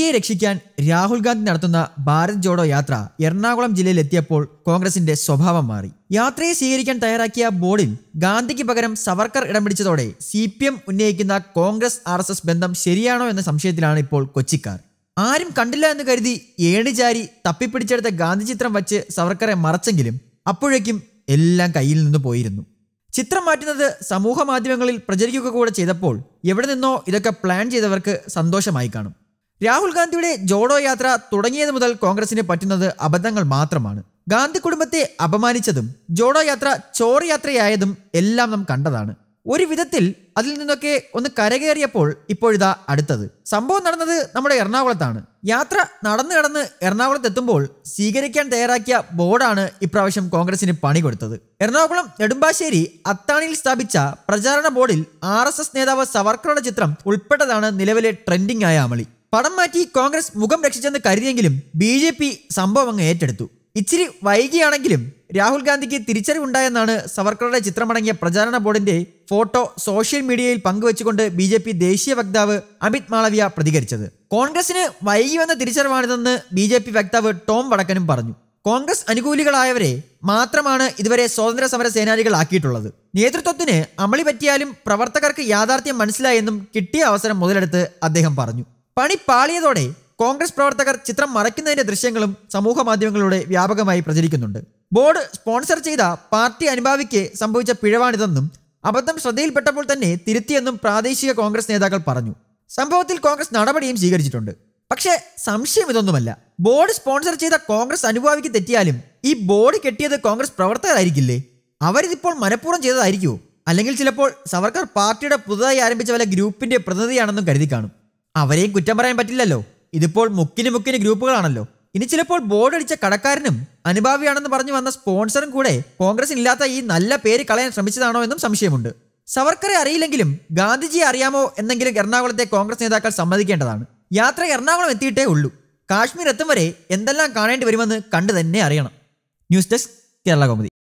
ഇന്ത്യയെ രക്ഷിക്കാൻ രാഹുൽ ഗാന്ധി നടത്തുന്ന ഭാരത് ജോഡോ യാത്ര എറണാകുളം ജില്ലയിൽ എത്തിയപ്പോൾ കോൺഗ്രസിന്റെ സ്വഭാവം മാറി യാത്രയെ സ്വീകരിക്കാൻ തയ്യാറാക്കിയ ബോർഡിൽ ഗാന്ധിക്ക് പകരം സവർക്കർ ഇടം പിടിച്ചതോടെ സി പി എം ഉന്നയിക്കുന്ന കോൺഗ്രസ് ആർ എസ് എസ് ബന്ധം ശരിയാണോ എന്ന സംശയത്തിലാണ് ഇപ്പോൾ കൊച്ചിക്കാർ ആരും കണ്ടില്ല എന്ന് കരുതി ഏണിചാരി തപ്പിപ്പിടിച്ചെടുത്ത ഗാന്ധി ചിത്രം വച്ച് സവർക്കറെ മറച്ചെങ്കിലും അപ്പോഴേക്കും എല്ലാം കയ്യിൽ നിന്ന് പോയിരുന്നു ചിത്രം മാറ്റുന്നത് സമൂഹ മാധ്യമങ്ങളിൽ പ്രചരിക്കുക കൂടെ ചെയ്തപ്പോൾ എവിടെ നിന്നോ ഇതൊക്കെ പ്ലാൻ ചെയ്തവർക്ക് സന്തോഷമായി കാണും രാഹുൽ ഗാന്ധിയുടെ ജോഡോ യാത്ര തുടങ്ങിയത് മുതൽ കോൺഗ്രസിന് പറ്റുന്നത് അബദ്ധങ്ങൾ മാത്രമാണ് ഗാന്ധി കുടുംബത്തെ അപമാനിച്ചതും ജോഡോ യാത്ര ചോറയാത്രയായതും എല്ലാം നാം കണ്ടതാണ് ഒരു വിധത്തിൽ അതിൽ നിന്നൊക്കെ ഒന്ന് കരകയറിയപ്പോൾ ഇപ്പോഴിതാ അടുത്തത് സംഭവം നടന്നത് നമ്മുടെ എറണാകുളത്താണ് യാത്ര നടന്നു കടന്ന് എറണാകുളത്ത് എത്തുമ്പോൾ സ്വീകരിക്കാൻ തയ്യാറാക്കിയ ബോർഡാണ് ഇപ്രാവശ്യം കോൺഗ്രസിന് പണി കൊടുത്തത് എറണാകുളം നെടുമ്പാശ്ശേരി അത്താണിയിൽ സ്ഥാപിച്ച പ്രചാരണ ബോർഡിൽ ആർ നേതാവ് സവർക്കറുടെ ചിത്രം ഉൾപ്പെട്ടതാണ് നിലവിലെ ട്രെൻഡിംഗ് ആയ അമളി പടം മാറ്റി കോൺഗ്രസ് മുഖം രക്ഷിച്ചെന്ന് കരുതിയെങ്കിലും ബി ജെ പി സംഭവം അങ്ങ് ഏറ്റെടുത്തു ഇച്ചിരി വൈകിയാണെങ്കിലും രാഹുൽ ഗാന്ധിക്ക് തിരിച്ചറിവുണ്ടായെന്നാണ് സവർക്കറുടെ ചിത്രമടങ്ങിയ പ്രചാരണ ബോർഡിന്റെ ഫോട്ടോ സോഷ്യൽ മീഡിയയിൽ പങ്കുവച്ചുകൊണ്ട് ബി ജെ പി ദേശീയ വക്താവ് അമിത് മാളവ്യ പ്രതികരിച്ചത് കോൺഗ്രസിന് വൈകി വന്ന തിരിച്ചറിവാണിതെന്ന് ബി ജെ പി വക്താവ് ടോം വടക്കനും പറഞ്ഞു കോൺഗ്രസ് അനുകൂലികളായവരെ മാത്രമാണ് ഇതുവരെ സ്വാതന്ത്ര്യ സമര സേനാനികളാക്കിയിട്ടുള്ളത് നേതൃത്വത്തിന് അമളി പറ്റിയാലും പ്രവർത്തകർക്ക് യാഥാർത്ഥ്യം മനസ്സിലായെന്നും കിട്ടിയ അവസരം മുതലെടുത്ത് അദ്ദേഹം പറഞ്ഞു പണി പാളിയതോടെ കോൺഗ്രസ് പ്രവർത്തകർ ചിത്രം മറയ്ക്കുന്നതിന്റെ ദൃശ്യങ്ങളും സമൂഹ മാധ്യമങ്ങളിലൂടെ വ്യാപകമായി പ്രചരിക്കുന്നുണ്ട് ബോർഡ് സ്പോൺസർ ചെയ്ത പാർട്ടി അനുഭാവിക്ക് സംഭവിച്ച പിഴവാണിതെന്നും അബദ്ധം ശ്രദ്ധയിൽപ്പെട്ടപ്പോൾ തന്നെ തിരുത്തിയെന്നും പ്രാദേശിക കോൺഗ്രസ് നേതാക്കൾ പറഞ്ഞു സംഭവത്തിൽ കോൺഗ്രസ് നടപടിയും സ്വീകരിച്ചിട്ടുണ്ട് പക്ഷേ സംശയം ഇതൊന്നുമല്ല ബോർഡ് സ്പോൺസർ ചെയ്ത കോൺഗ്രസ് അനുഭാവിക്ക് തെറ്റിയാലും ഈ ബോർഡ് കെട്ടിയത് കോൺഗ്രസ് പ്രവർത്തകരായിരിക്കില്ലേ അവരിതിപ്പോൾ മനഃപൂർവ്വം ചെയ്തതായിരിക്കുമോ അല്ലെങ്കിൽ ചിലപ്പോൾ സവർക്കർ പാർട്ടിയുടെ പുതുതായി ആരംഭിച്ച വല്ല ഗ്രൂപ്പിന്റെ പ്രതിനിധിയാണെന്നും കരുതി കാണും അവരെയും കുറ്റം പറയാൻ പറ്റില്ലല്ലോ ഇതിപ്പോൾ മുക്കിന് മുക്കിന് ഗ്രൂപ്പുകളാണല്ലോ ഇനി ചിലപ്പോൾ ബോർഡടിച്ച കടക്കാരനും അനുഭാവിയാണെന്ന് പറഞ്ഞു വന്ന സ്പോൺസറും കൂടെ കോൺഗ്രസിനില്ലാത്ത ഈ നല്ല പേര് കളയാൻ ശ്രമിച്ചതാണോ എന്നും സംശയമുണ്ട് സവർക്കറെ അറിയില്ലെങ്കിലും ഗാന്ധിജിയെ അറിയാമോ എന്നെങ്കിലും എറണാകുളത്തെ കോൺഗ്രസ് നേതാക്കൾ സമ്മതിക്കേണ്ടതാണ് യാത്ര എറണാകുളം എത്തിയിട്ടേ ഉള്ളൂ കാശ്മീർ എത്തും വരെ എന്തെല്ലാം കാണേണ്ടി വരുമെന്ന് കണ്ടു തന്നെ അറിയണം ന്യൂസ് ഡെസ്ക് കേരള കോമതി